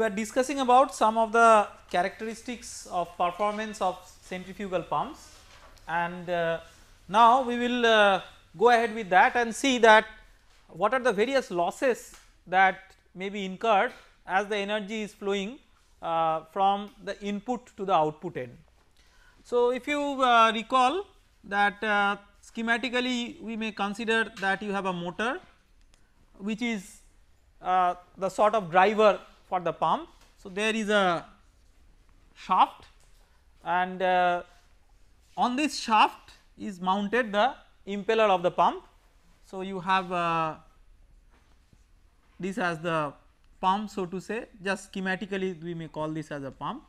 were discussing about some of the characteristics of performance of centrifugal pumps and uh, now we will uh, go ahead with that and see that what are the various losses that may be incurred as the energy is flowing uh, from the input to the output end. So, if you uh, recall that uh, schematically we may consider that you have a motor which is uh, the sort of driver for the pump. So, there is a shaft and uh, on this shaft is mounted the impeller of the pump. So, you have uh, this as the pump so to say just schematically we may call this as a pump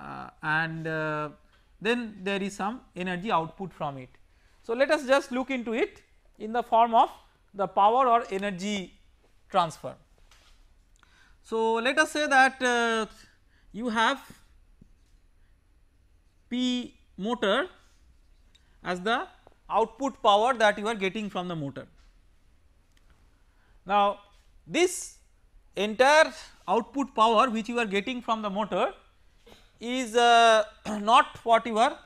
uh, and uh, then there is some energy output from it. So, let us just look into it in the form of the power or energy transfer. So, let us say that uh, you have P motor as the output power that you are getting from the motor. Now, this entire output power which you are getting from the motor is uh, not what you are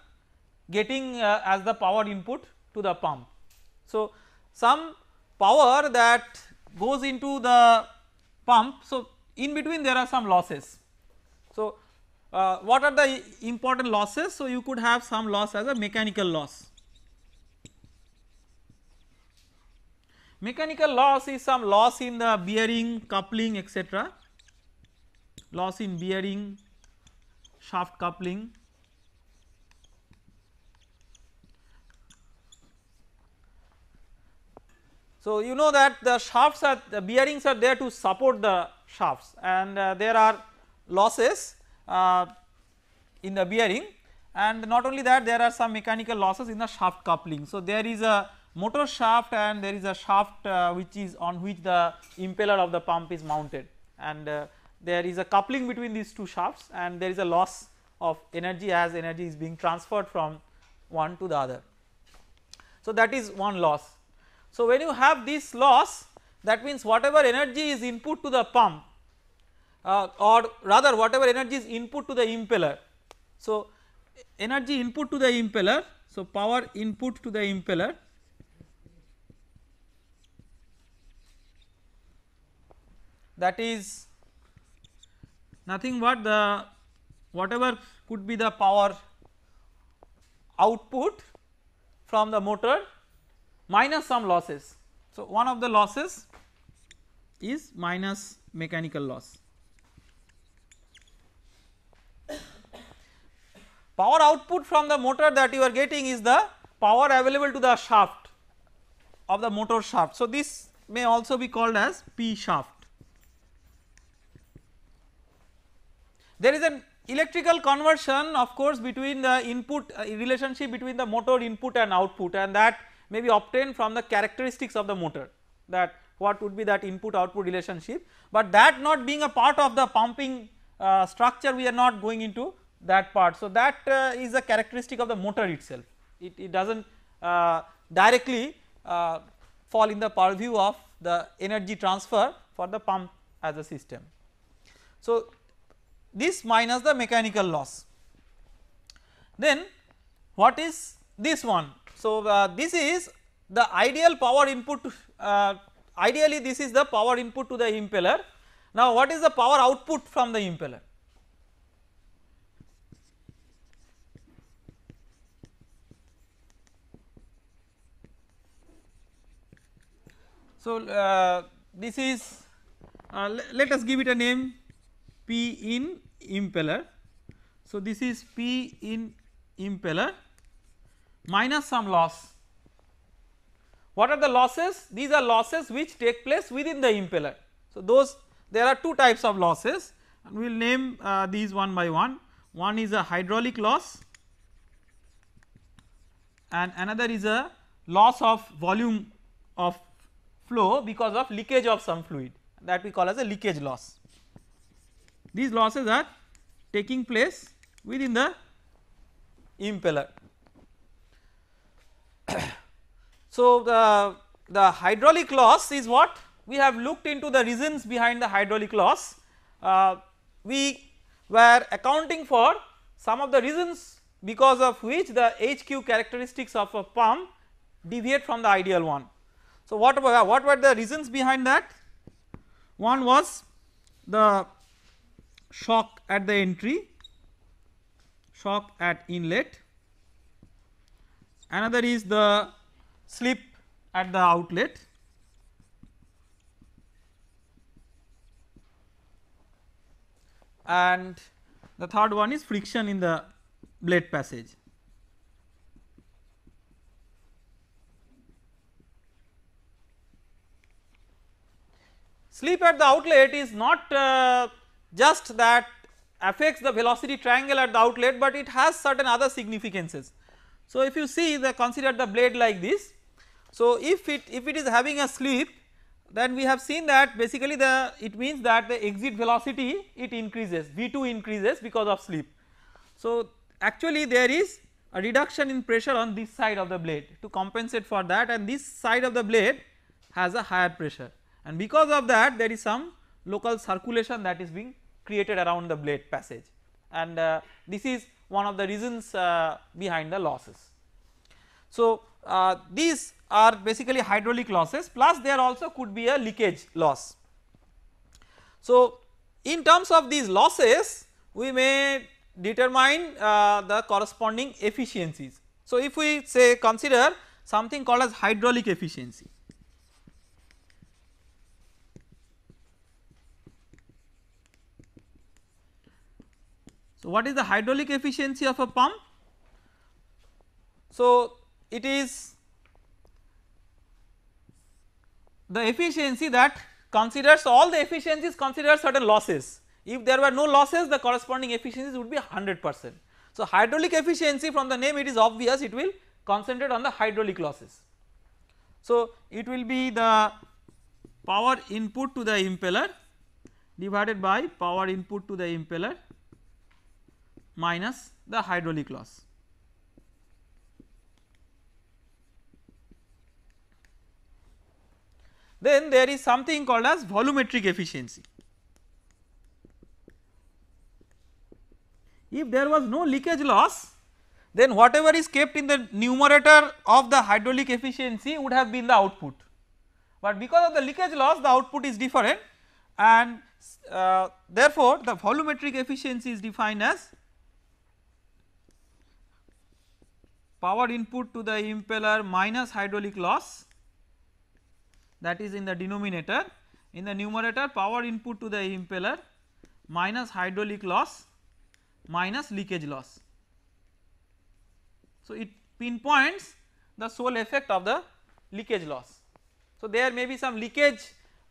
getting uh, as the power input to the pump. So, some power that goes into the pump. So, in between there are some losses. So, uh, what are the important losses? So, you could have some loss as a mechanical loss. Mechanical loss is some loss in the bearing, coupling etc., loss in bearing, shaft coupling. So, you know that the shafts are the bearings are there to support the shafts and uh, there are losses uh, in the bearing and not only that there are some mechanical losses in the shaft coupling. So, there is a motor shaft and there is a shaft uh, which is on which the impeller of the pump is mounted and uh, there is a coupling between these two shafts and there is a loss of energy as energy is being transferred from one to the other. So, that is one loss. So, when you have this loss that means whatever energy is input to the pump uh, or rather whatever energy is input to the impeller. So, energy input to the impeller, so power input to the impeller that is nothing but the whatever could be the power output from the motor minus some losses so, one of the losses is minus mechanical loss. power output from the motor that you are getting is the power available to the shaft of the motor shaft. So, this may also be called as P shaft. There is an electrical conversion of course between the input uh, relationship between the motor input and output and that may be obtained from the characteristics of the motor that what would be that input output relationship, but that not being a part of the pumping uh, structure we are not going into that part. So, that uh, is a characteristic of the motor itself it, it does not uh, directly uh, fall in the purview of the energy transfer for the pump as a system. So, this minus the mechanical loss. Then what is this one so, uh, this is the ideal power input uh, ideally this is the power input to the impeller. Now, what is the power output from the impeller? So, uh, this is uh, let us give it a name P in impeller. So, this is P in impeller minus some loss. What are the losses? These are losses which take place within the impeller. So, those there are two types of losses and we will name uh, these one by one. One is a hydraulic loss and another is a loss of volume of flow because of leakage of some fluid that we call as a leakage loss. These losses are taking place within the impeller. so, the, the hydraulic loss is what we have looked into the reasons behind the hydraulic loss. Uh, we were accounting for some of the reasons because of which the HQ characteristics of a pump deviate from the ideal one. So, what were, what were the reasons behind that? One was the shock at the entry, shock at inlet, another is the slip at the outlet. and the third one is friction in the blade passage. Slip at the outlet is not uh, just that affects the velocity triangle at the outlet, but it has certain other significances. So, if you see the consider the blade like this. So, if it if it is having a slip then we have seen that basically the it means that the exit velocity it increases V2 increases because of slip. So, actually there is a reduction in pressure on this side of the blade to compensate for that and this side of the blade has a higher pressure and because of that there is some local circulation that is being created around the blade passage and uh, this is one of the reasons uh, behind the losses. So, uh, these are basically hydraulic losses plus there also could be a leakage loss. So, in terms of these losses we may determine uh, the corresponding efficiencies. So, if we say consider something called as hydraulic efficiency. So, what is the hydraulic efficiency of a pump? So, it is the efficiency that considers all the efficiencies considers certain losses. If there were no losses the corresponding efficiencies would be 100 percent. So, hydraulic efficiency from the name it is obvious it will concentrate on the hydraulic losses. So, it will be the power input to the impeller divided by power input to the impeller minus the hydraulic loss. Then there is something called as volumetric efficiency. If there was no leakage loss then whatever is kept in the numerator of the hydraulic efficiency would have been the output. But because of the leakage loss the output is different and uh, therefore the volumetric efficiency is defined as power input to the impeller minus hydraulic loss that is in the denominator in the numerator power input to the impeller minus hydraulic loss minus leakage loss. So, it pinpoints the sole effect of the leakage loss. So, there may be some leakage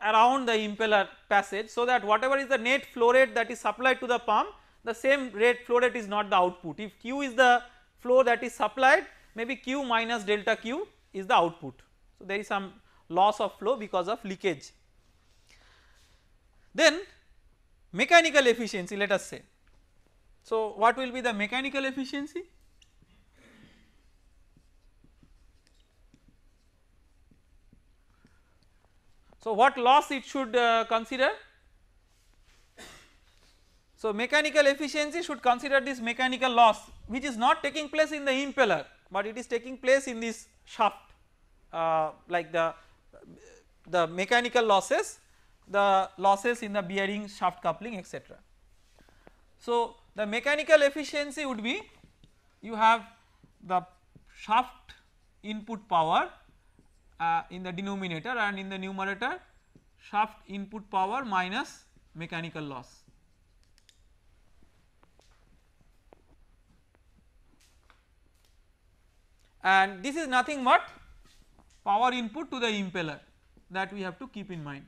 around the impeller passage so that whatever is the net flow rate that is supplied to the pump the same rate flow rate is not the output if q is the flow that is supplied maybe q minus delta q is the output. So, there is some loss of flow because of leakage. Then mechanical efficiency let us say. So, what will be the mechanical efficiency? So, what loss it should uh, consider? So, mechanical efficiency should consider this mechanical loss which is not taking place in the impeller but it is taking place in this shaft uh, like the, the mechanical losses, the losses in the bearing shaft coupling etc. So, the mechanical efficiency would be you have the shaft input power uh, in the denominator and in the numerator shaft input power minus mechanical loss. and this is nothing but power input to the impeller that we have to keep in mind.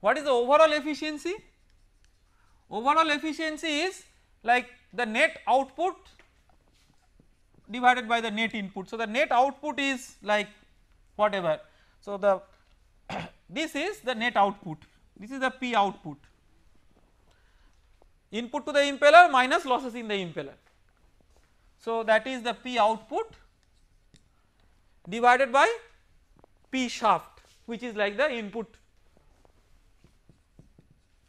What is the overall efficiency? Overall efficiency is like the net output divided by the net input. So, the net output is like whatever. So, the this is the net output, this is the P output input to the impeller minus losses in the impeller. So, that is the P output divided by P shaft which is like the input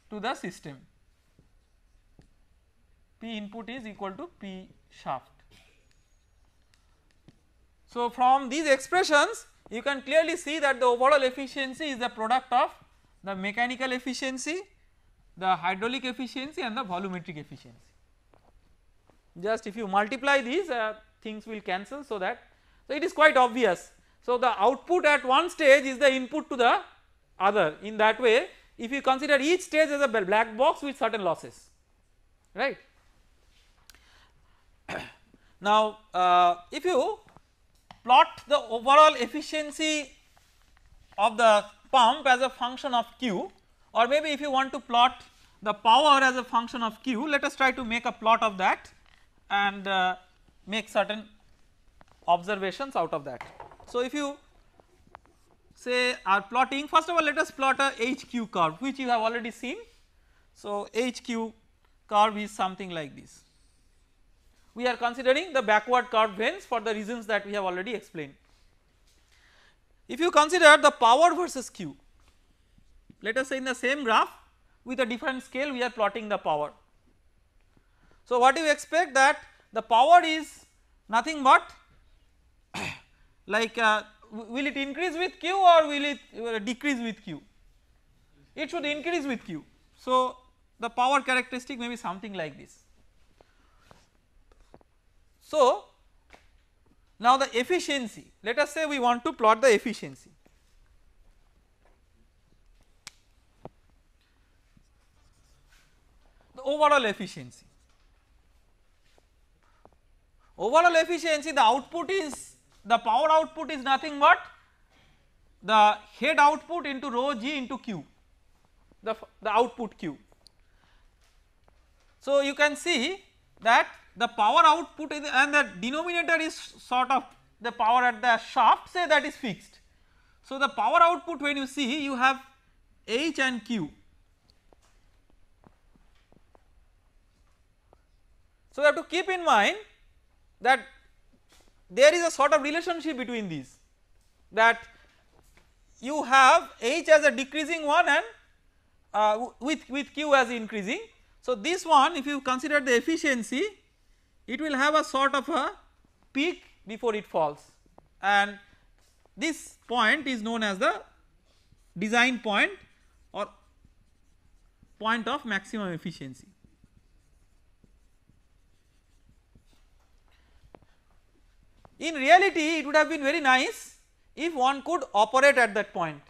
to the system. P input is equal to P shaft. So, from these expressions you can clearly see that the overall efficiency is the product of the mechanical efficiency, the hydraulic efficiency and the volumetric efficiency just if you multiply these uh, things will cancel so that so it is quite obvious. So the output at one stage is the input to the other in that way if you consider each stage as a black box with certain losses right. now uh, if you plot the overall efficiency of the pump as a function of Q or maybe if you want to plot the power as a function of Q let us try to make a plot of that and uh, make certain observations out of that. So, if you say are plotting first of all let us plot a HQ curve which you have already seen. So, HQ curve is something like this. We are considering the backward curve bends for the reasons that we have already explained. If you consider the power versus Q let us say in the same graph with a different scale we are plotting the power so, what do you expect that the power is nothing but like uh, will it increase with q or will it uh, decrease with q? It should increase with q. So, the power characteristic may be something like this. So, now the efficiency let us say we want to plot the efficiency. the overall efficiency overall efficiency the output is the power output is nothing but the head output into rho g into q the, the output q. So, you can see that the power output is and the denominator is sort of the power at the shaft say that is fixed. So, the power output when you see you have H and Q. So, you have to keep in mind that there is a sort of relationship between these that you have h as a decreasing one and uh, with, with q as increasing. So, this one if you consider the efficiency it will have a sort of a peak before it falls and this point is known as the design point or point of maximum efficiency. In reality it would have been very nice if one could operate at that point,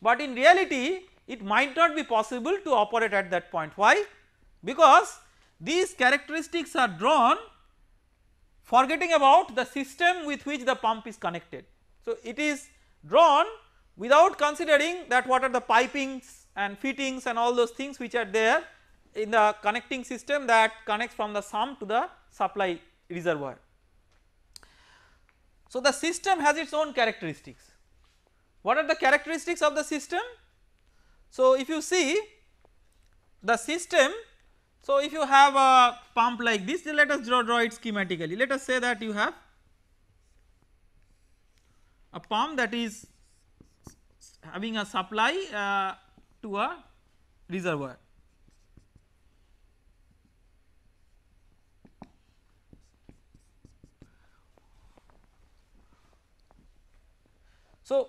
but in reality it might not be possible to operate at that point. Why? Because these characteristics are drawn forgetting about the system with which the pump is connected. So, it is drawn without considering that what are the pipings and fittings and all those things which are there in the connecting system that connects from the sump to the supply reservoir. So, the system has its own characteristics. What are the characteristics of the system? So, if you see the system, so if you have a pump like this, let us draw, draw it schematically. Let us say that you have a pump that is having a supply uh, to a reservoir So,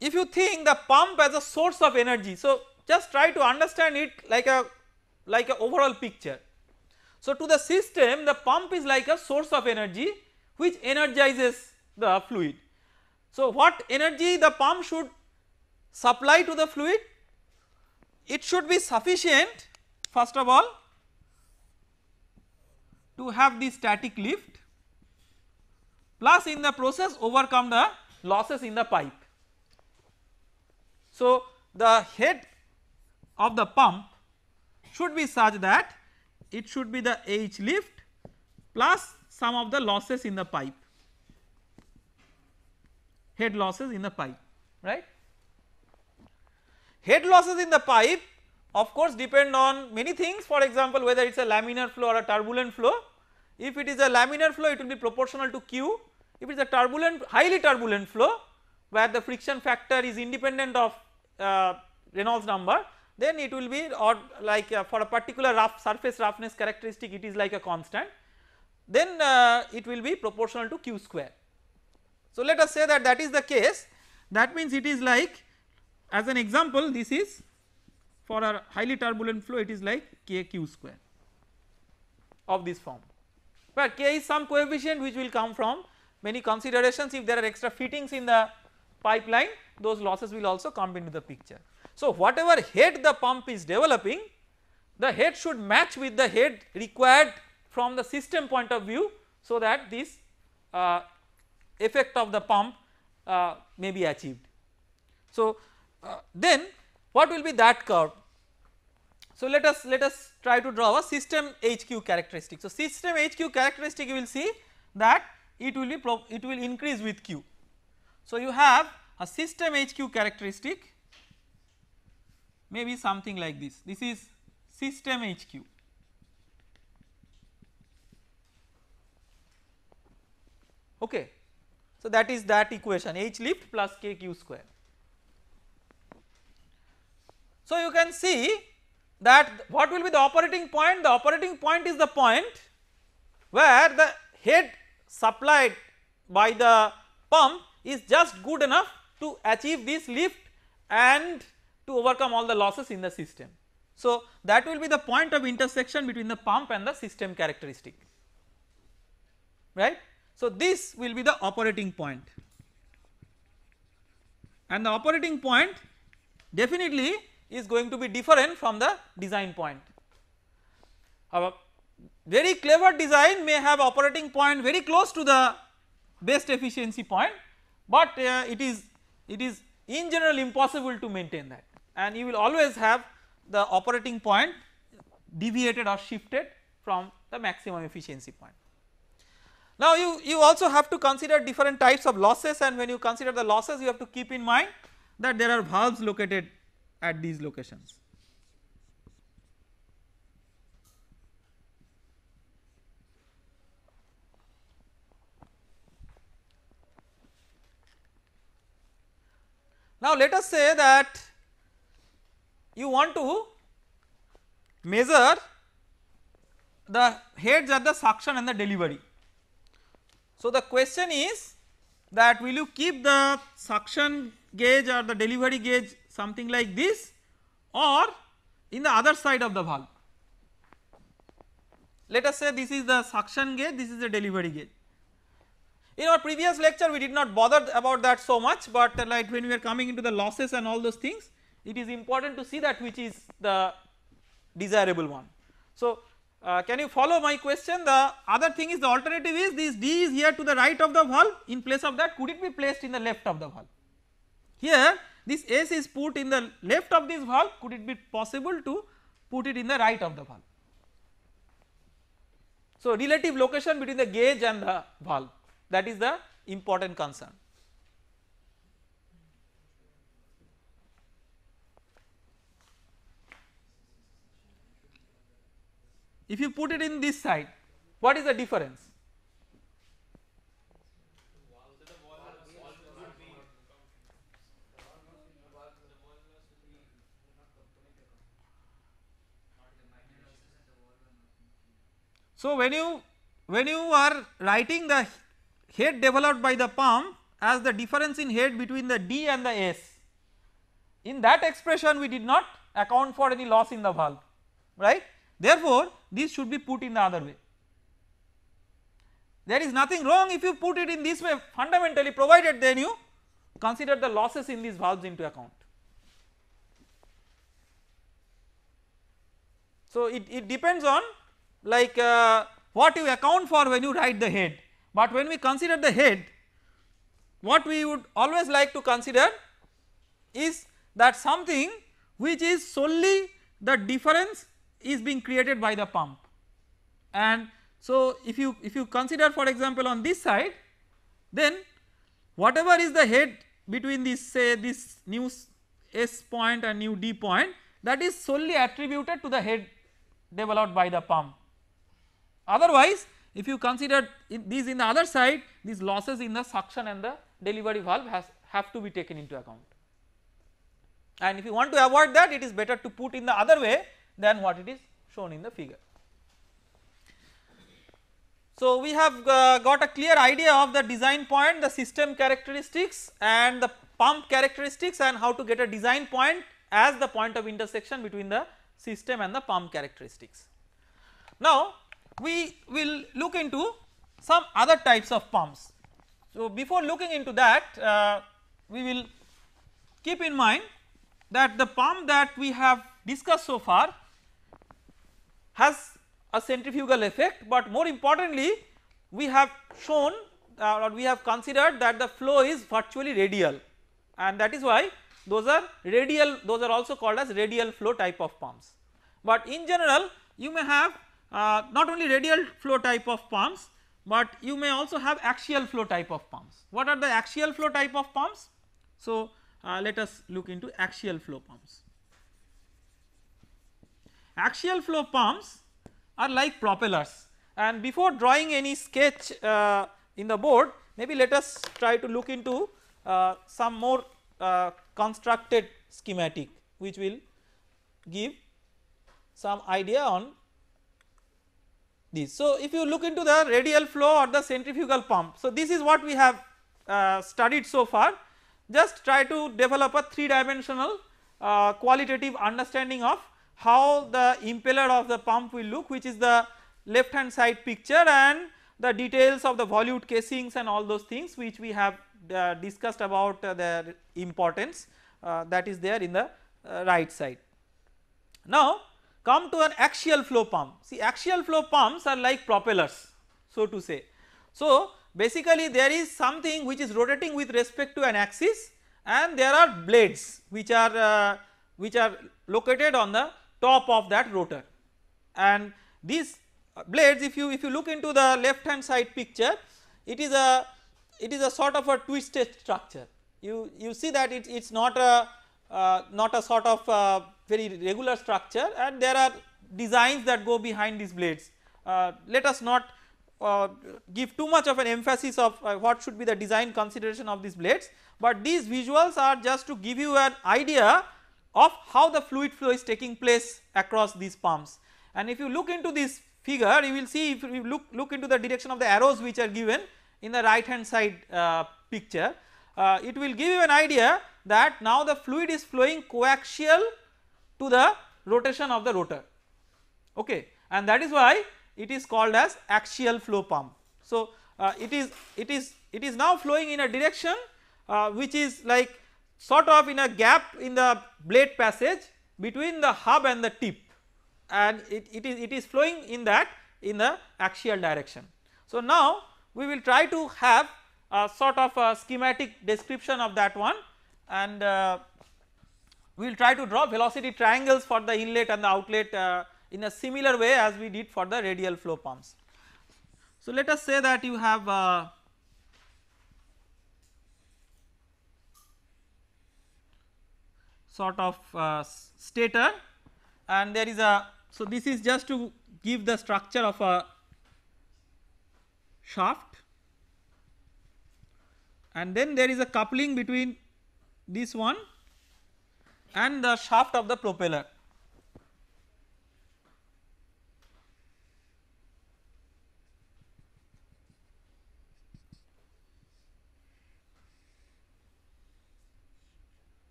if you think the pump as a source of energy, so just try to understand it like a like a overall picture. So, to the system the pump is like a source of energy which energizes the fluid. So, what energy the pump should supply to the fluid? It should be sufficient first of all to have the static lift plus in the process overcome the losses in the pipe. So, the head of the pump should be such that it should be the H lift plus some of the losses in the pipe, head losses in the pipe right. Head losses in the pipe of course depend on many things for example whether it is a laminar flow or a turbulent flow. If it is a laminar flow it will be proportional to Q if it is a turbulent highly turbulent flow where the friction factor is independent of uh, Reynolds number then it will be or like uh, for a particular rough surface roughness characteristic it is like a constant then uh, it will be proportional to q square. So let us say that that is the case that means it is like as an example this is for a highly turbulent flow it is like kq square of this form where k is some coefficient which will come from many considerations if there are extra fittings in the pipeline those losses will also come into the picture. So whatever head the pump is developing the head should match with the head required from the system point of view so that this uh, effect of the pump uh, may be achieved. So uh, then what will be that curve? So let us let us try to draw a system HQ characteristic. So system HQ characteristic you will see that it will be it will increase with q. So, you have a system HQ characteristic maybe something like this this is system HQ. Okay. So, that is that equation h lift plus k q square. So, you can see that what will be the operating point the operating point is the point where the head supplied by the pump is just good enough to achieve this lift and to overcome all the losses in the system. So, that will be the point of intersection between the pump and the system characteristic right. So, this will be the operating point and the operating point definitely is going to be different from the design point. Our very clever design may have operating point very close to the best efficiency point but uh, it is it is in general impossible to maintain that and you will always have the operating point deviated or shifted from the maximum efficiency point. Now you, you also have to consider different types of losses and when you consider the losses you have to keep in mind that there are valves located at these locations. Now, let us say that you want to measure the heads at the suction and the delivery. So, the question is that will you keep the suction gauge or the delivery gauge something like this or in the other side of the valve. Let us say this is the suction gauge, this is the delivery gauge. In our previous lecture we did not bother about that so much but uh, like when we are coming into the losses and all those things it is important to see that which is the desirable one. So uh, can you follow my question the other thing is the alternative is this D is here to the right of the valve in place of that could it be placed in the left of the valve. Here this S is put in the left of this valve could it be possible to put it in the right of the valve. So relative location between the gauge and the valve that is the important concern. If you put it in this side, what is the difference? So, when you when you are writing the head developed by the pump as the difference in head between the D and the S. In that expression we did not account for any loss in the valve right. Therefore, this should be put in the other way. There is nothing wrong if you put it in this way fundamentally provided then you consider the losses in these valves into account. So, it, it depends on like uh, what you account for when you write the head but when we consider the head what we would always like to consider is that something which is solely the difference is being created by the pump and so if you if you consider for example on this side then whatever is the head between this say this new S point and new D point that is solely attributed to the head developed by the pump otherwise if you consider in these in the other side these losses in the suction and the delivery valve has have to be taken into account and if you want to avoid that it is better to put in the other way than what it is shown in the figure. So, we have uh, got a clear idea of the design point, the system characteristics and the pump characteristics and how to get a design point as the point of intersection between the system and the pump characteristics. Now, we will look into some other types of pumps. So, before looking into that uh, we will keep in mind that the pump that we have discussed so far has a centrifugal effect, but more importantly we have shown uh, or we have considered that the flow is virtually radial and that is why those are radial those are also called as radial flow type of pumps. But in general you may have uh, not only radial flow type of pumps, but you may also have axial flow type of pumps. What are the axial flow type of pumps? So, uh, let us look into axial flow pumps. Axial flow pumps are like propellers and before drawing any sketch uh, in the board maybe let us try to look into uh, some more uh, constructed schematic which will give some idea on this. So, if you look into the radial flow or the centrifugal pump, so this is what we have uh, studied so far just try to develop a 3 dimensional uh, qualitative understanding of how the impeller of the pump will look which is the left hand side picture and the details of the volute casings and all those things which we have uh, discussed about uh, their importance uh, that is there in the uh, right side. Now come to an axial flow pump. See axial flow pumps are like propellers so to say. So basically there is something which is rotating with respect to an axis and there are blades which are uh, which are located on the top of that rotor and these blades if you if you look into the left hand side picture it is a it is a sort of a twisted structure you you see that it it's not a uh, not a sort of uh, very regular structure and there are designs that go behind these blades. Uh, let us not uh, give too much of an emphasis of uh, what should be the design consideration of these blades, but these visuals are just to give you an idea of how the fluid flow is taking place across these pumps. And if you look into this figure you will see if you look, look into the direction of the arrows which are given in the right hand side uh, picture, uh, it will give you an idea that now the fluid is flowing coaxial to the rotation of the rotor okay and that is why it is called as axial flow pump. So, uh, it is it is it is now flowing in a direction uh, which is like sort of in a gap in the blade passage between the hub and the tip and it, it is it is flowing in that in the axial direction. So, now we will try to have a sort of a schematic description of that one and uh, we will try to draw velocity triangles for the inlet and the outlet uh, in a similar way as we did for the radial flow pumps. So let us say that you have uh, sort of uh, stator and there is a so this is just to give the structure of a shaft and then there is a coupling between this one and the shaft of the propeller.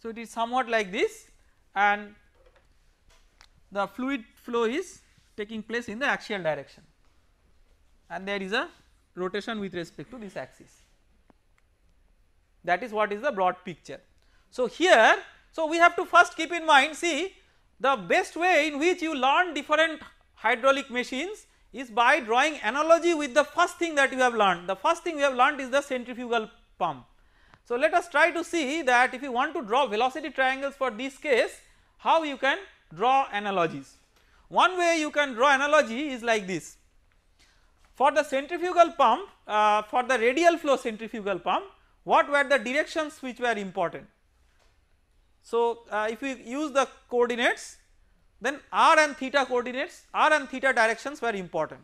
So, it is somewhat like this and the fluid flow is taking place in the axial direction and there is a rotation with respect to this axis that is what is the broad picture. So, here so we have to first keep in mind see the best way in which you learn different hydraulic machines is by drawing analogy with the first thing that you have learned the first thing we have learned is the centrifugal pump. So, let us try to see that if you want to draw velocity triangles for this case how you can draw analogies. One way you can draw analogy is like this for the centrifugal pump uh, for the radial flow centrifugal pump what were the directions which were important. So, uh, if we use the coordinates then r and theta coordinates r and theta directions were important.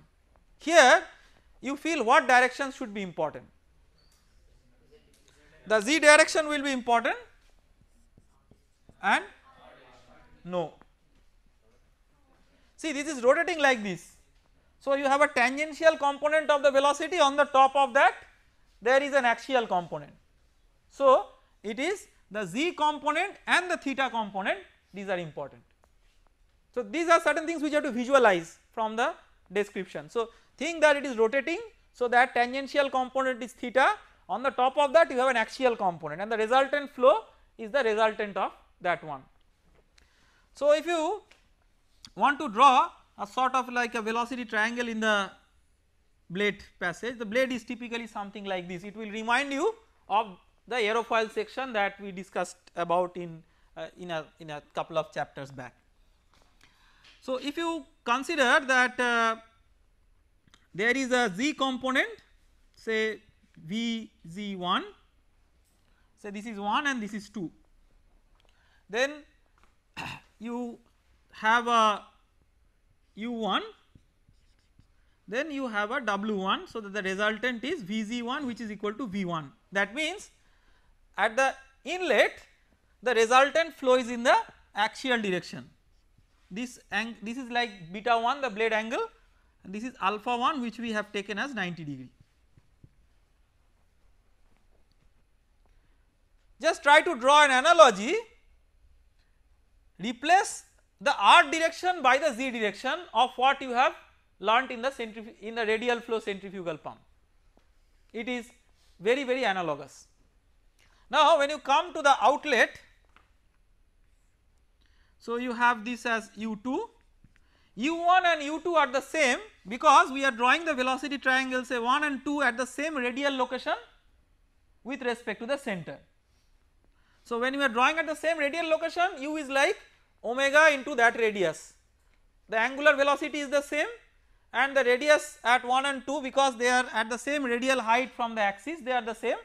Here you feel what direction should be important. The z direction will be important and no. See this is rotating like this. So, you have a tangential component of the velocity on the top of that there is an axial component. So it is the z component and the theta component these are important. So these are certain things which you have to visualize from the description. So think that it is rotating so that tangential component is theta on the top of that you have an axial component and the resultant flow is the resultant of that one. So if you want to draw a sort of like a velocity triangle in the blade passage the blade is typically something like this it will remind you of the aerofoil section that we discussed about in uh, in a in a couple of chapters back. So, if you consider that uh, there is a z component say v z 1 say this is 1 and this is 2 then you have a u 1 then you have a W1 so that the resultant is vz one which is equal to V1 that means at the inlet the resultant flow is in the axial direction this this is like beta 1 the blade angle and this is alpha 1 which we have taken as 90 degree. Just try to draw an analogy replace the r direction by the z direction of what you have learnt in the in the radial flow centrifugal pump. It is very very analogous. Now when you come to the outlet, so you have this as u2, u1 and u2 are the same because we are drawing the velocity triangle say 1 and 2 at the same radial location with respect to the center. So when you are drawing at the same radial location u is like omega into that radius the angular velocity is the same and the radius at 1 and 2 because they are at the same radial height from the axis they are the same.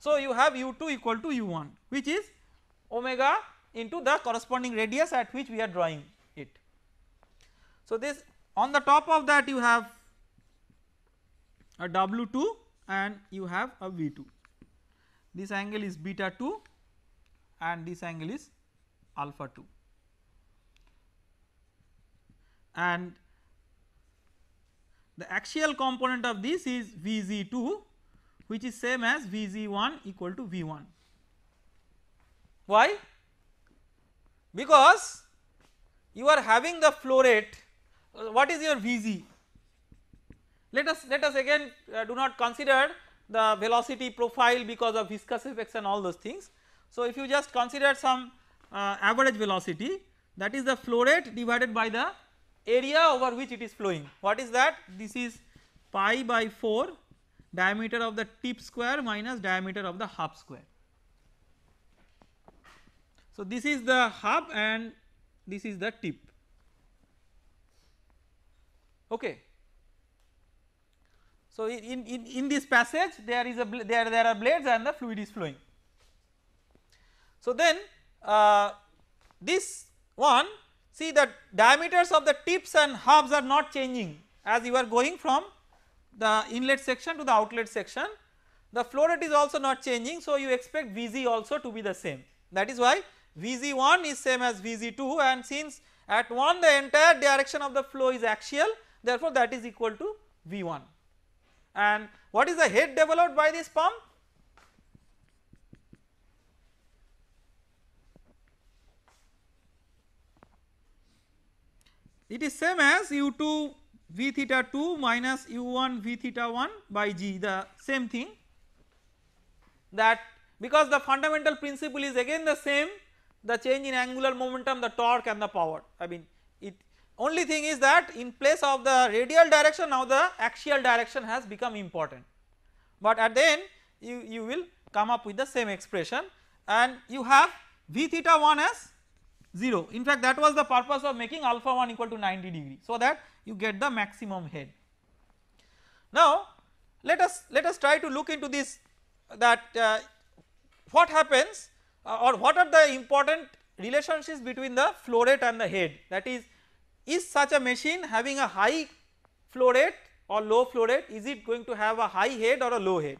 So, you have u2 equal to u1 which is omega into the corresponding radius at which we are drawing it. So, this on the top of that you have a w2 and you have a v2 this angle is beta 2 and this angle is alpha 2 and the axial component of this is Vz2 which is same as Vz1 equal to V1. Why? Because you are having the flow rate uh, what is your Vz? Let us let us again uh, do not consider the velocity profile because of viscous effects and all those things. So if you just consider some uh, average velocity that is the flow rate divided by the area over which it is flowing what is that this is pi by 4 diameter of the tip square minus diameter of the hub square. So this is the hub and this is the tip okay. So in, in, in this passage there is a there there are blades and the fluid is flowing. So then uh, this one See the diameters of the tips and hubs are not changing as you are going from the inlet section to the outlet section the flow rate is also not changing so you expect Vz also to be the same that is why Vz1 is same as Vz2 and since at 1 the entire direction of the flow is axial therefore that is equal to V1 and what is the head developed by this pump It is same as u2 v theta 2 minus u1 v theta 1 by g the same thing that because the fundamental principle is again the same the change in angular momentum the torque and the power I mean it only thing is that in place of the radial direction now the axial direction has become important but at the end you, you will come up with the same expression and you have v theta 1 as 0 in fact that was the purpose of making alpha 1 equal to 90 degree so that you get the maximum head. Now let us let us try to look into this that uh, what happens uh, or what are the important relationships between the flow rate and the head that is is such a machine having a high flow rate or low flow rate is it going to have a high head or a low head.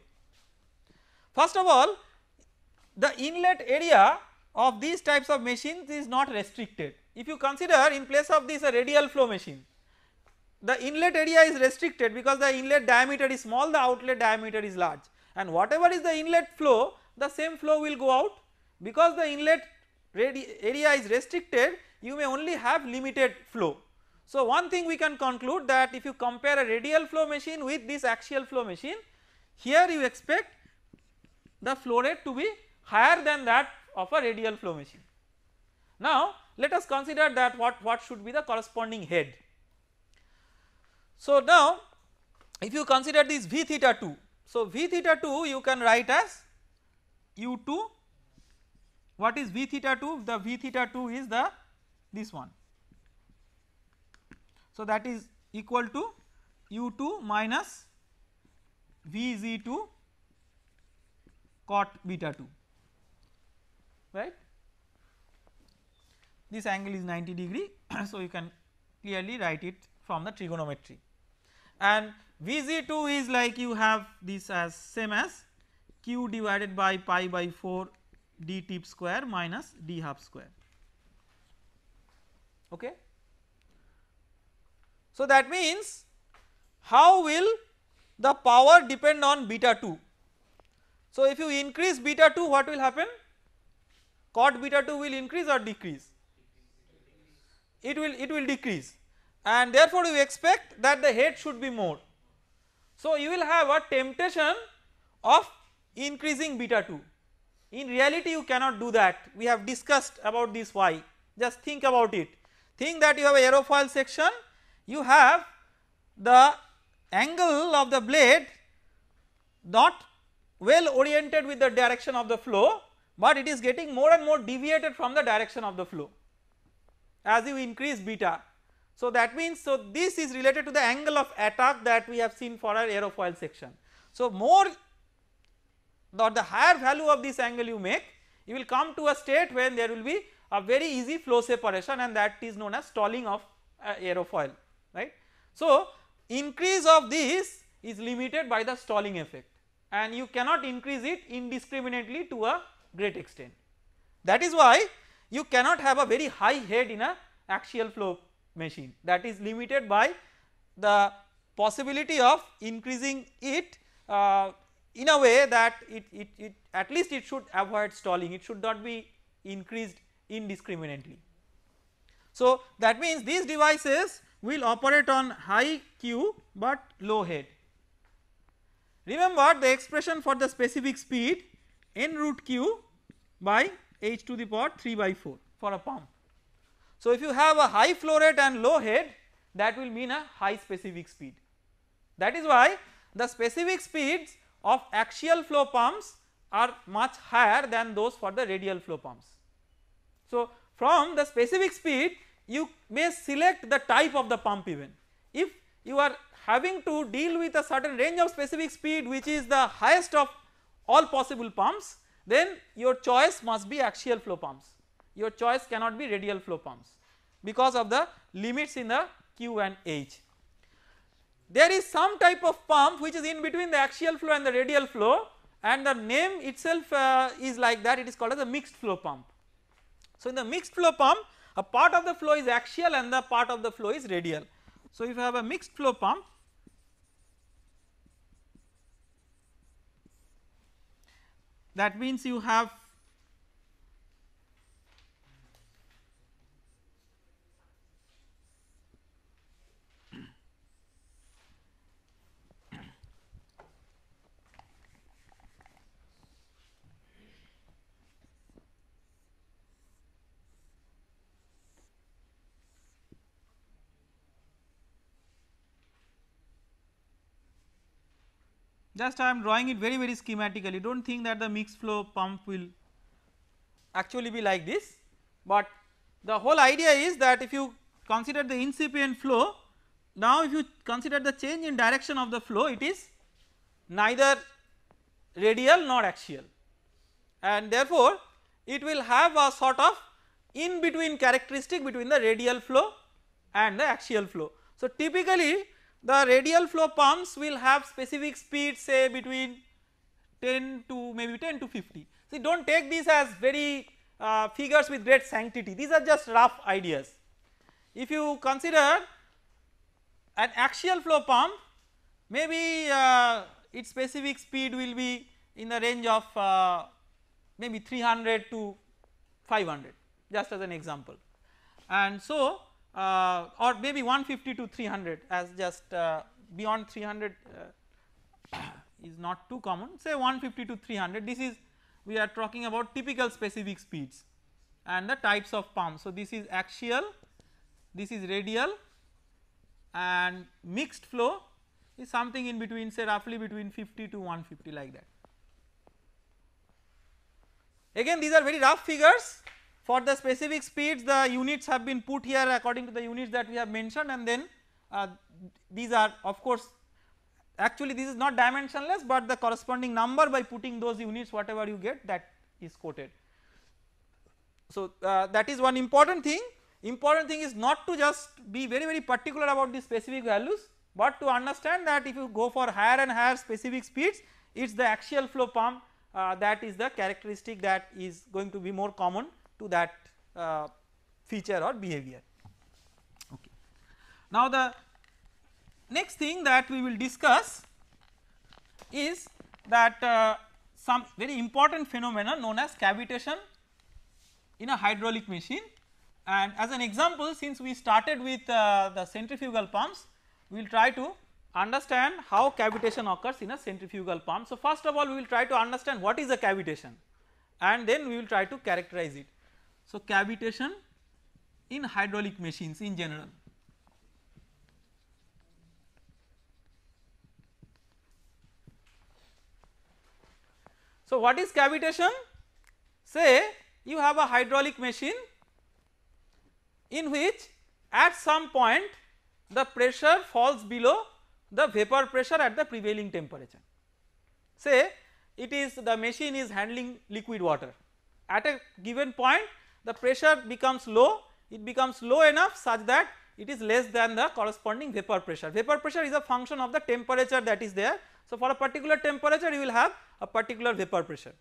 First of all the inlet area of these types of machines is not restricted. If you consider in place of this a radial flow machine, the inlet area is restricted because the inlet diameter is small, the outlet diameter is large and whatever is the inlet flow the same flow will go out because the inlet area is restricted you may only have limited flow. So one thing we can conclude that if you compare a radial flow machine with this axial flow machine here you expect the flow rate to be higher than that of a radial flow machine. Now let us consider that what, what should be the corresponding head. So now if you consider this V theta 2, so V theta 2 you can write as U 2 what is V theta 2 the V theta 2 is the this one. So that is equal to U 2 minus V Z 2 cot beta 2 right. This angle is 90 degree, so you can clearly write it from the trigonometry and Vz2 is like you have this as same as q divided by pi by 4 d tip square minus d half square okay. So that means how will the power depend on beta 2. So if you increase beta 2 what will happen cot beta 2 will increase or decrease? It will, it will decrease and therefore you expect that the head should be more. So you will have a temptation of increasing beta 2. In reality you cannot do that we have discussed about this why just think about it. Think that you have a aerofoil section you have the angle of the blade not well oriented with the direction of the flow but it is getting more and more deviated from the direction of the flow as you increase beta. So that means so this is related to the angle of attack that we have seen for our aerofoil section. So more or the higher value of this angle you make you will come to a state when there will be a very easy flow separation and that is known as stalling of uh, aerofoil right. So increase of this is limited by the stalling effect and you cannot increase it indiscriminately to a great extent. That is why you cannot have a very high head in a axial flow machine that is limited by the possibility of increasing it uh, in a way that it, it, it at least it should avoid stalling it should not be increased indiscriminately. So that means these devices will operate on high Q but low head. Remember the expression for the specific speed n root q by h to the power 3 by 4 for a pump. So, if you have a high flow rate and low head that will mean a high specific speed. That is why the specific speeds of axial flow pumps are much higher than those for the radial flow pumps. So, from the specific speed you may select the type of the pump even. If you are having to deal with a certain range of specific speed which is the highest of all possible pumps then your choice must be axial flow pumps your choice cannot be radial flow pumps because of the limits in the Q and H. There is some type of pump which is in between the axial flow and the radial flow and the name itself uh, is like that it is called as a mixed flow pump. So in the mixed flow pump a part of the flow is axial and the part of the flow is radial. So if you have a mixed flow pump that means you have just I am drawing it very very schematically do not think that the mixed flow pump will actually be like this but the whole idea is that if you consider the incipient flow now if you consider the change in direction of the flow it is neither radial nor axial and therefore it will have a sort of in between characteristic between the radial flow and the axial flow. So typically the radial flow pumps will have specific speed say between 10 to maybe 10 to 50. See do not take these as very uh, figures with great sanctity these are just rough ideas. If you consider an axial flow pump maybe uh, its specific speed will be in the range of uh, maybe 300 to 500 just as an example and so uh, or maybe 150 to 300 as just uh, beyond 300 uh, is not too common say 150 to 300 this is we are talking about typical specific speeds and the types of pumps. So, this is axial this is radial and mixed flow is something in between say roughly between 50 to 150 like that. Again these are very rough figures for the specific speeds the units have been put here according to the units that we have mentioned and then uh, these are of course actually this is not dimensionless but the corresponding number by putting those units whatever you get that is quoted. So uh, that is one important thing important thing is not to just be very very particular about the specific values but to understand that if you go for higher and higher specific speeds it is the axial flow pump uh, that is the characteristic that is going to be more common to that uh, feature or behavior. Okay. Now the next thing that we will discuss is that uh, some very important phenomena known as cavitation in a hydraulic machine and as an example since we started with uh, the centrifugal pumps we will try to understand how cavitation occurs in a centrifugal pump. So first of all we will try to understand what is a cavitation and then we will try to characterize it. So, cavitation in hydraulic machines in general. So, what is cavitation? Say you have a hydraulic machine in which at some point the pressure falls below the vapor pressure at the prevailing temperature. Say it is the machine is handling liquid water at a given point the pressure becomes low it becomes low enough such that it is less than the corresponding vapor pressure. Vapor pressure is a function of the temperature that is there. So, for a particular temperature you will have a particular vapor pressure.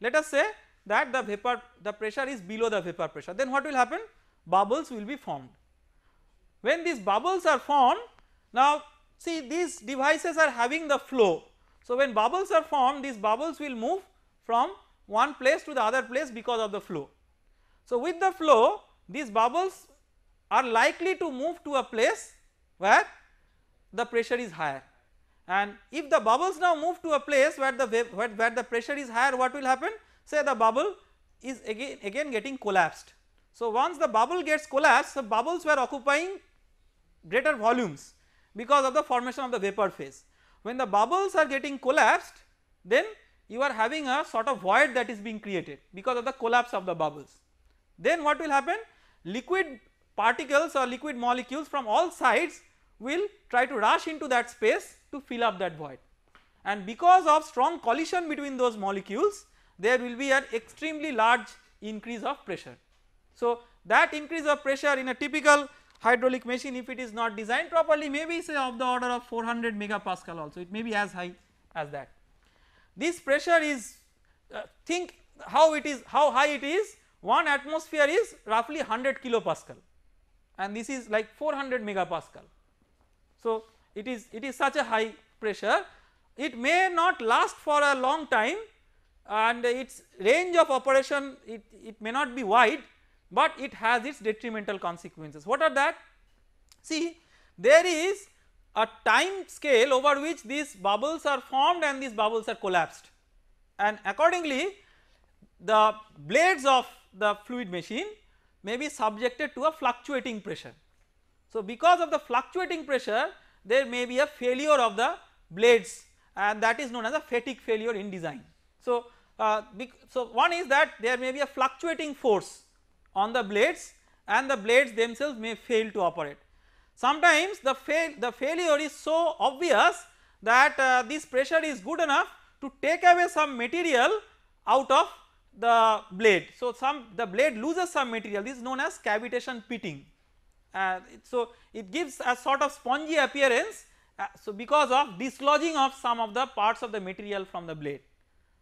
Let us say that the vapor the pressure is below the vapor pressure then what will happen bubbles will be formed. When these bubbles are formed now see these devices are having the flow. So, when bubbles are formed these bubbles will move from one place to the other place because of the flow. So, with the flow these bubbles are likely to move to a place where the pressure is higher and if the bubbles now move to a place where the wave, where, where the pressure is higher what will happen say the bubble is again again getting collapsed. So, once the bubble gets collapsed the bubbles were occupying greater volumes because of the formation of the vapor phase. When the bubbles are getting collapsed then you are having a sort of void that is being created because of the collapse of the bubbles then what will happen liquid particles or liquid molecules from all sides will try to rush into that space to fill up that void and because of strong collision between those molecules there will be an extremely large increase of pressure. So that increase of pressure in a typical hydraulic machine if it is not designed properly may be say of the order of 400 megapascal also it may be as high as that. This pressure is uh, think how it is how high it is 1 atmosphere is roughly 100 kilopascal and this is like 400 megapascal. So, it is it is such a high pressure it may not last for a long time and its range of operation it, it may not be wide but it has its detrimental consequences. What are that? See there is a time scale over which these bubbles are formed and these bubbles are collapsed and accordingly the blades of the fluid machine may be subjected to a fluctuating pressure. So, because of the fluctuating pressure there may be a failure of the blades and that is known as a fatigue failure in design. So, uh, so one is that there may be a fluctuating force on the blades and the blades themselves may fail to operate. Sometimes the, fail, the failure is so obvious that uh, this pressure is good enough to take away some material out of the blade. So, some the blade loses some material this is known as cavitation pitting. Uh, so, it gives a sort of spongy appearance uh, so because of dislodging of some of the parts of the material from the blade.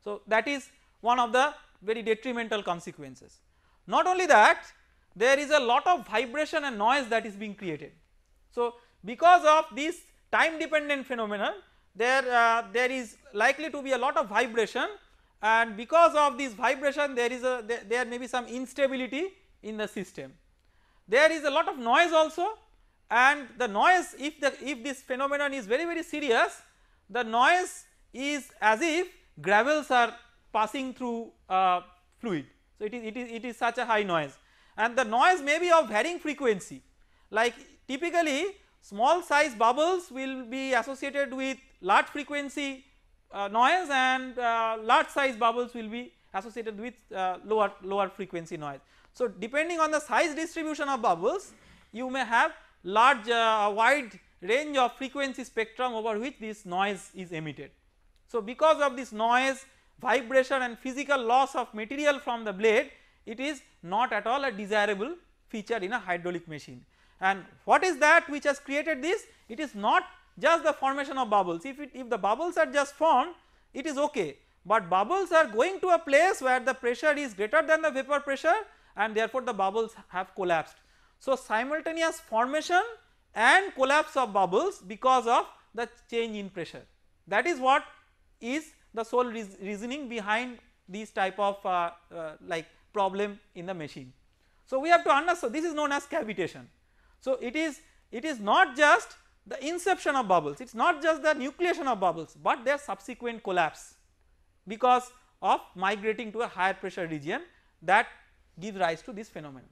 So, that is one of the very detrimental consequences. Not only that there is a lot of vibration and noise that is being created. So, because of this time dependent phenomenon there, uh, there is likely to be a lot of vibration and because of this vibration there is a there, there may be some instability in the system. There is a lot of noise also and the noise if the if this phenomenon is very very serious the noise is as if gravels are passing through uh, fluid. So, it is, it is it is such a high noise and the noise may be of varying frequency like typically small size bubbles will be associated with large frequency uh, noise and uh, large size bubbles will be associated with uh, lower, lower frequency noise. So depending on the size distribution of bubbles you may have large wide range of frequency spectrum over which this noise is emitted. So because of this noise vibration and physical loss of material from the blade it is not at all a desirable feature in a hydraulic machine and what is that which has created this it is not just the formation of bubbles if it if the bubbles are just formed it is okay but bubbles are going to a place where the pressure is greater than the vapor pressure and therefore the bubbles have collapsed. So simultaneous formation and collapse of bubbles because of the change in pressure that is what is the sole reasoning behind these type of uh, uh, like problem in the machine. So we have to understand this is known as cavitation. So it is it is not just the inception of bubbles it is not just the nucleation of bubbles but their subsequent collapse because of migrating to a higher pressure region that gives rise to this phenomenon.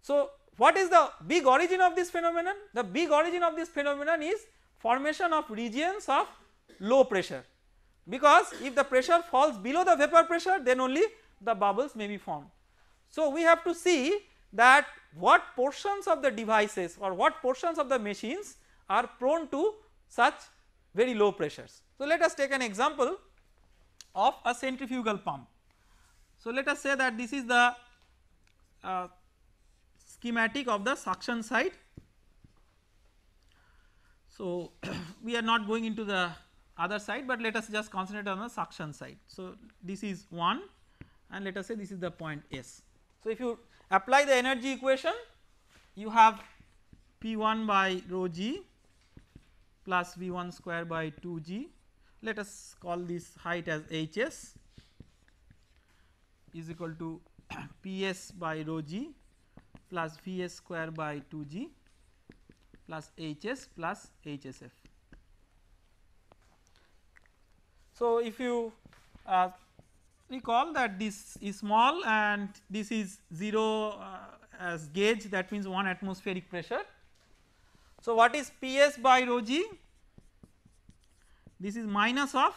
So what is the big origin of this phenomenon? The big origin of this phenomenon is formation of regions of low pressure because if the pressure falls below the vapor pressure then only the bubbles may be formed. So we have to see that what portions of the devices or what portions of the machines are prone to such very low pressures. So, let us take an example of a centrifugal pump. So, let us say that this is the uh, schematic of the suction side. So, we are not going into the other side, but let us just concentrate on the suction side. So, this is 1 and let us say this is the point S. So, if you Apply the energy equation you have P1 by rho g plus V1 square by 2g let us call this height as Hs is equal to Ps by rho g plus Vs square by 2g plus Hs plus HSF. So, if you uh, recall that this is small and this is 0 uh, as gauge that means 1 atmospheric pressure. So, what is Ps by rho g? This is minus of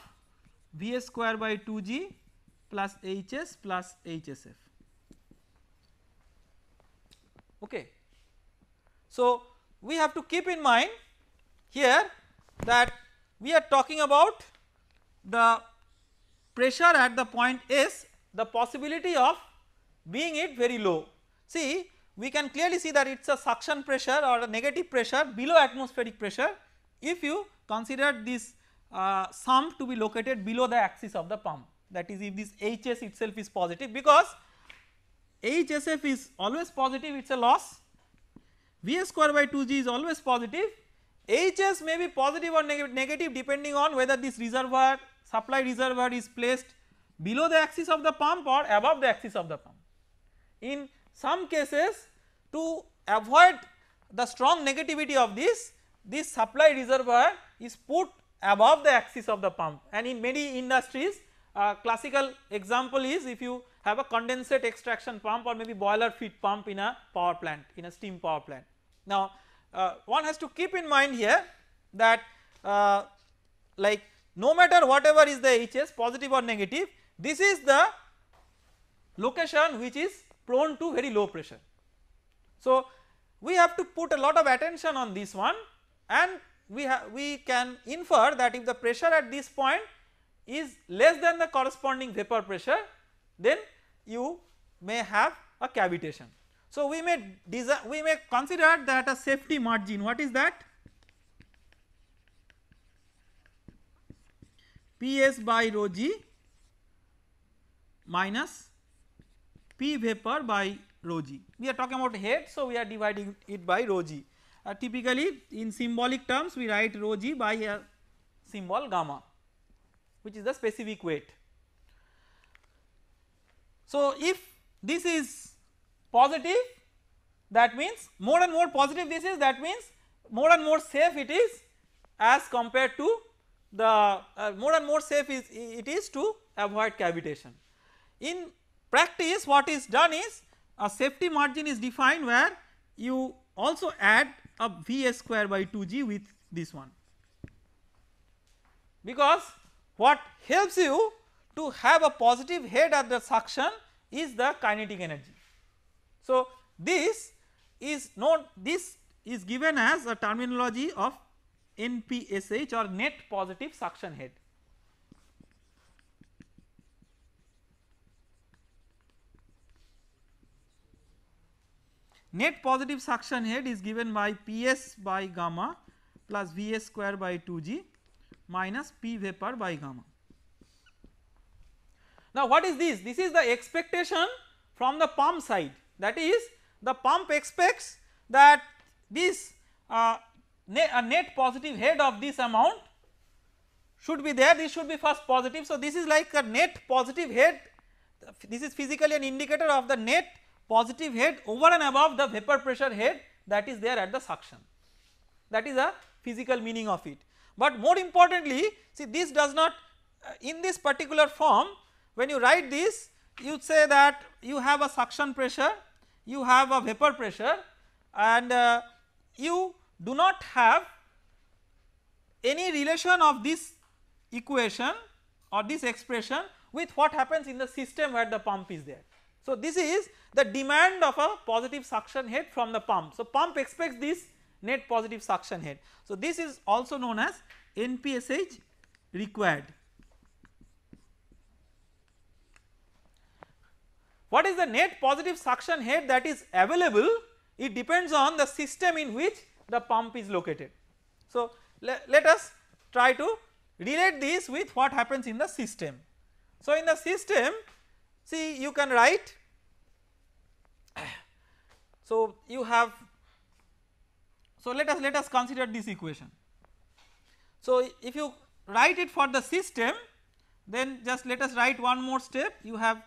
Vs square by 2 g plus Hs plus HSF. Okay. So, we have to keep in mind here that we are talking about the pressure at the point S the possibility of being it very low. See we can clearly see that it is a suction pressure or a negative pressure below atmospheric pressure if you consider this uh, sum to be located below the axis of the pump that is if this Hs itself is positive because HSF is always positive it is a loss, V square by 2g is always positive, Hs may be positive or neg negative depending on whether this reservoir supply reservoir is placed below the axis of the pump or above the axis of the pump. In some cases to avoid the strong negativity of this, this supply reservoir is put above the axis of the pump and in many industries uh, classical example is if you have a condensate extraction pump or maybe boiler feed pump in a power plant in a steam power plant. Now uh, one has to keep in mind here that uh, like no matter whatever is the HS positive or negative this is the location which is prone to very low pressure. So we have to put a lot of attention on this one and we we can infer that if the pressure at this point is less than the corresponding vapor pressure then you may have a cavitation. So we may design we may consider that a safety margin what is that PS by rho g minus P vapor by rho g. We are talking about head, so we are dividing it by rho g. Uh, typically in symbolic terms we write rho g by a symbol gamma which is the specific weight. So if this is positive that means more and more positive this is that means more and more safe it is as compared to the uh, more and more safe is it is to avoid cavitation. In practice what is done is a safety margin is defined where you also add a v s square by 2g with this one because what helps you to have a positive head at the suction is the kinetic energy. So, this is known this is given as a terminology of NPSH or net positive suction head. Net positive suction head is given by PS by gamma plus Vs square by 2g minus P vapor by gamma. Now what is this? This is the expectation from the pump side that is the pump expects that this uh, a net positive head of this amount should be there this should be first positive. So, this is like a net positive head this is physically an indicator of the net positive head over and above the vapor pressure head that is there at the suction that is a physical meaning of it. But more importantly see this does not uh, in this particular form when you write this you say that you have a suction pressure you have a vapor pressure and uh, you do not have any relation of this equation or this expression with what happens in the system where the pump is there. So, this is the demand of a positive suction head from the pump. So, pump expects this net positive suction head. So, this is also known as NPSH required. What is the net positive suction head that is available? It depends on the system in which the pump is located. So, le let us try to relate this with what happens in the system. So, in the system see you can write so you have so let us let us consider this equation. So, if you write it for the system then just let us write one more step you have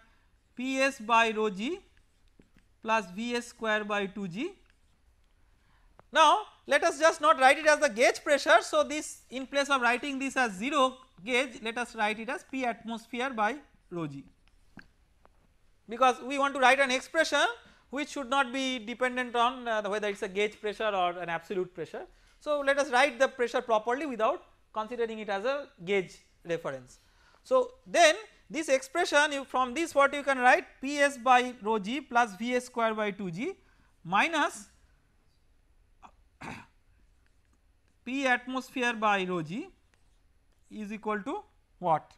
P s by rho g plus V s square by 2 g now let us just not write it as the gauge pressure. So this in place of writing this as 0 gauge let us write it as P atmosphere by rho g because we want to write an expression which should not be dependent on uh, whether it is a gauge pressure or an absolute pressure. So let us write the pressure properly without considering it as a gauge reference. So then this expression you from this what you can write Ps by rho g plus v s square by 2g minus P atmosphere by rho g is equal to what?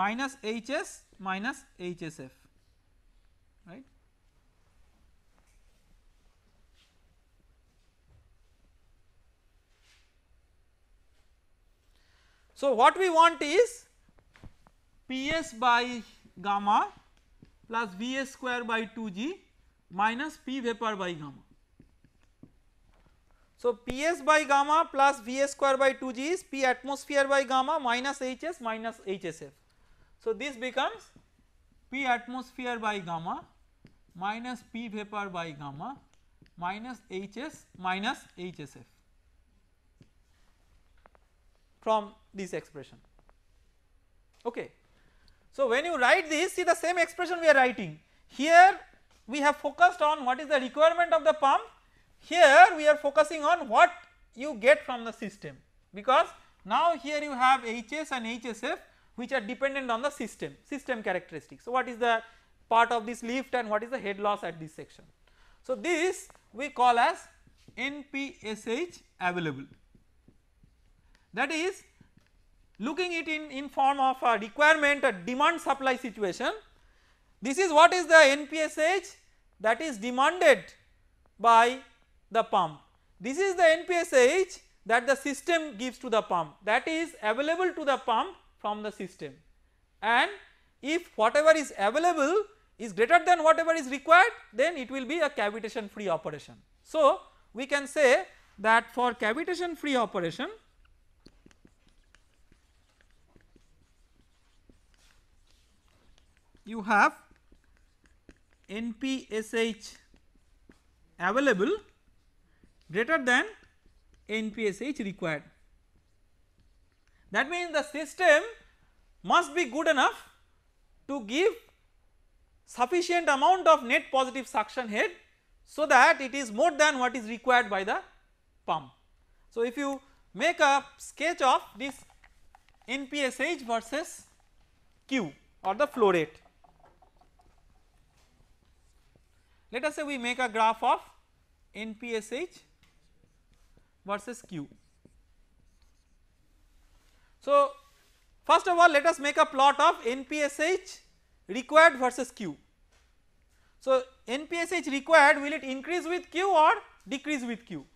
minus Hs minus HSF right. So, what we want is Ps by gamma plus Vs square by 2g minus P vapor by gamma. So, Ps by gamma plus V square by 2G is P atmosphere by gamma minus Hs minus HSF. So, this becomes P atmosphere by gamma minus P vapor by gamma minus Hs minus HSF from this expression okay. So, when you write this see the same expression we are writing here we have focused on what is the requirement of the pump, here we are focusing on what you get from the system because now here you have HS and HSF which are dependent on the system, system characteristics. So, what is the part of this lift and what is the head loss at this section. So, this we call as NPSH available that is looking it in, in form of a requirement a demand supply situation this is what is the NPSH that is demanded by the pump. This is the NPSH that the system gives to the pump that is available to the pump from the system and if whatever is available is greater than whatever is required then it will be a cavitation free operation. So, we can say that for cavitation free operation you have NPSH available greater than NPSH required. That means the system must be good enough to give sufficient amount of net positive suction head so that it is more than what is required by the pump. So, if you make a sketch of this NPSH versus Q or the flow rate Let us say we make a graph of NPSH versus Q. So first of all let us make a plot of NPSH required versus Q. So NPSH required will it increase with Q or decrease with Q?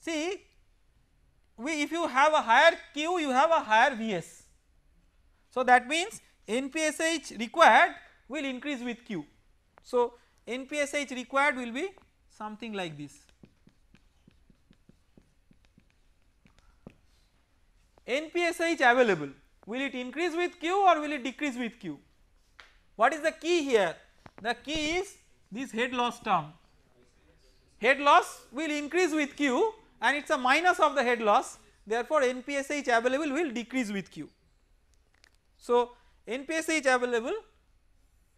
See we if you have a higher Q you have a higher Vs. So that means NPSH required will increase with Q. So, NPSH required will be something like this. NPSH available will it increase with Q or will it decrease with Q? What is the key here? The key is this head loss term. Head loss will increase with Q and it is a minus of the head loss therefore NPSH available will decrease with Q. So NPSH available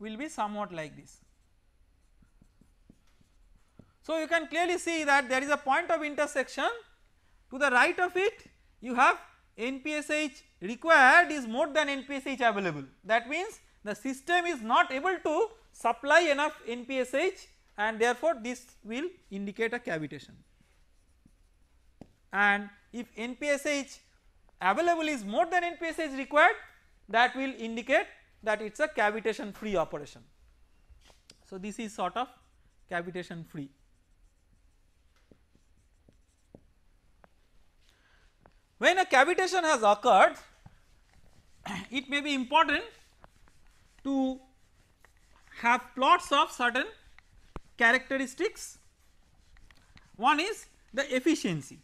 will be somewhat like this. So, you can clearly see that there is a point of intersection to the right of it you have NPSH required is more than NPSH available that means the system is not able to supply enough NPSH and therefore this will indicate a cavitation. And if NPSH available is more than NPSH required that will indicate that it is a cavitation free operation. So, this is sort of cavitation free. When a cavitation has occurred it may be important to have plots of certain characteristics. One is the efficiency.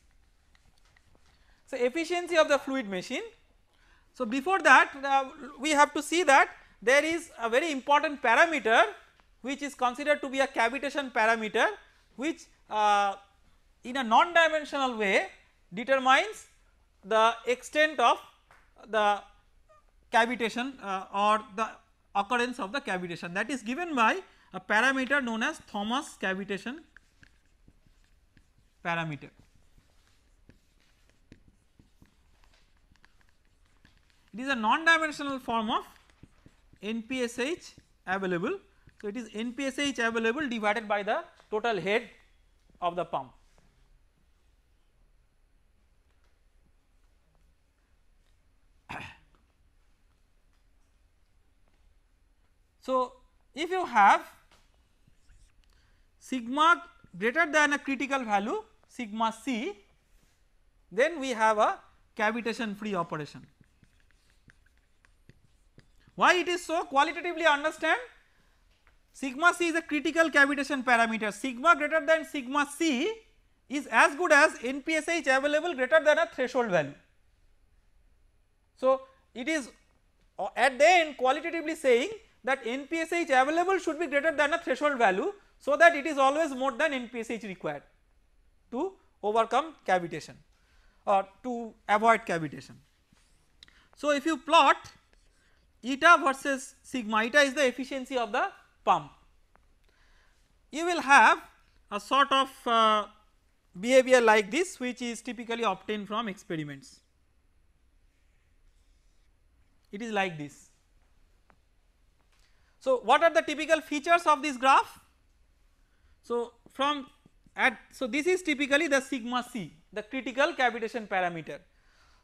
So, efficiency of the fluid machine so, before that uh, we have to see that there is a very important parameter which is considered to be a cavitation parameter which uh, in a non dimensional way determines the extent of the cavitation uh, or the occurrence of the cavitation that is given by a parameter known as Thomas cavitation parameter. It is a non-dimensional form of NPSH available. So, it is NPSH available divided by the total head of the pump. So, if you have sigma greater than a critical value sigma c then we have a cavitation free operation. Why it is so qualitatively understand? Sigma c is a critical cavitation parameter sigma greater than sigma c is as good as NPSH available greater than a threshold value. So, it is uh, at the end qualitatively saying that NPSH available should be greater than a threshold value so that it is always more than NPSH required to overcome cavitation or to avoid cavitation. So, if you plot eta versus sigma eta is the efficiency of the pump. You will have a sort of uh, behavior like this which is typically obtained from experiments. It is like this. So, what are the typical features of this graph? So, from at so this is typically the sigma c the critical cavitation parameter.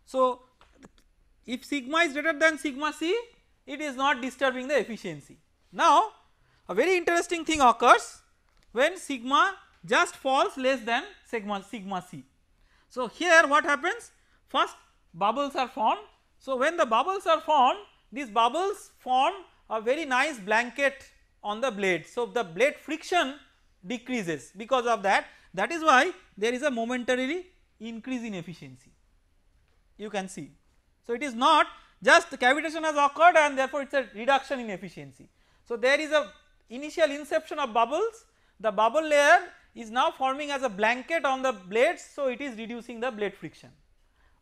So, if sigma is greater than sigma c it is not disturbing the efficiency. Now a very interesting thing occurs when sigma just falls less than sigma, sigma c. So here what happens first bubbles are formed. So when the bubbles are formed these bubbles form a very nice blanket on the blade. So the blade friction decreases because of that that is why there is a momentarily increase in efficiency you can see. So it is not just cavitation has occurred and therefore it is a reduction in efficiency. So, there is a initial inception of bubbles the bubble layer is now forming as a blanket on the blades so it is reducing the blade friction.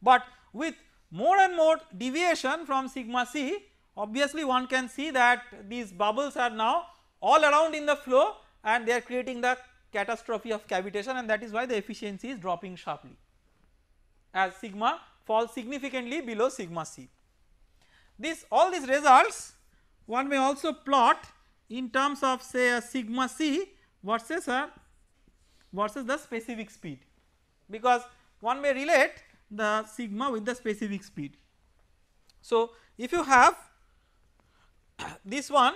But with more and more deviation from sigma c obviously one can see that these bubbles are now all around in the flow and they are creating the catastrophe of cavitation and that is why the efficiency is dropping sharply as sigma falls significantly below sigma c. This all these results one may also plot in terms of say a sigma c versus a versus the specific speed because one may relate the sigma with the specific speed. So, if you have this one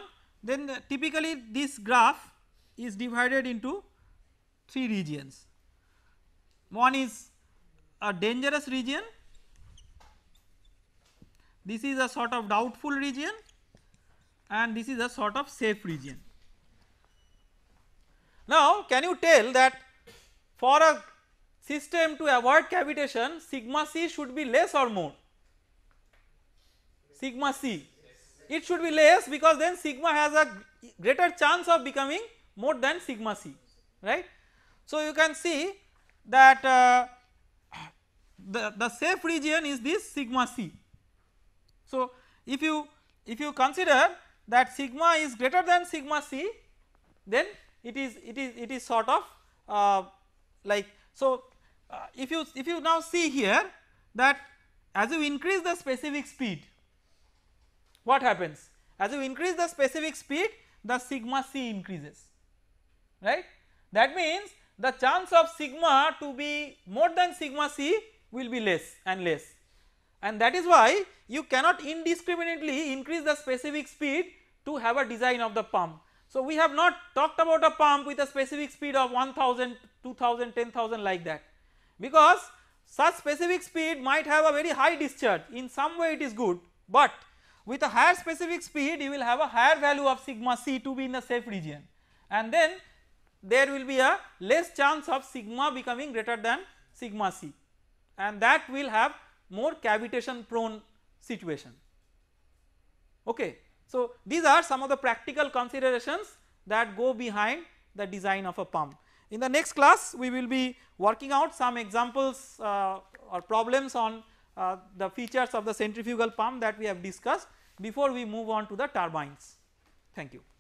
then the typically this graph is divided into three regions. One is a dangerous region this is a sort of doubtful region and this is a sort of safe region. Now can you tell that for a system to avoid cavitation sigma c should be less or more? Sigma c. It should be less because then sigma has a greater chance of becoming more than sigma c right. So you can see that uh, the, the safe region is this sigma c so, if you if you consider that sigma is greater than sigma c then it is it is it is sort of uh, like so uh, if you if you now see here that as you increase the specific speed what happens as you increase the specific speed the sigma c increases right that means the chance of sigma to be more than sigma c will be less and less and that is why you cannot indiscriminately increase the specific speed to have a design of the pump. So we have not talked about a pump with a specific speed of 1000, 2000, 10000 like that because such specific speed might have a very high discharge in some way it is good but with a higher specific speed you will have a higher value of sigma c to be in the safe region and then there will be a less chance of sigma becoming greater than sigma c and that will have more cavitation prone situation okay. So these are some of the practical considerations that go behind the design of a pump. In the next class we will be working out some examples uh, or problems on uh, the features of the centrifugal pump that we have discussed before we move on to the turbines. Thank you.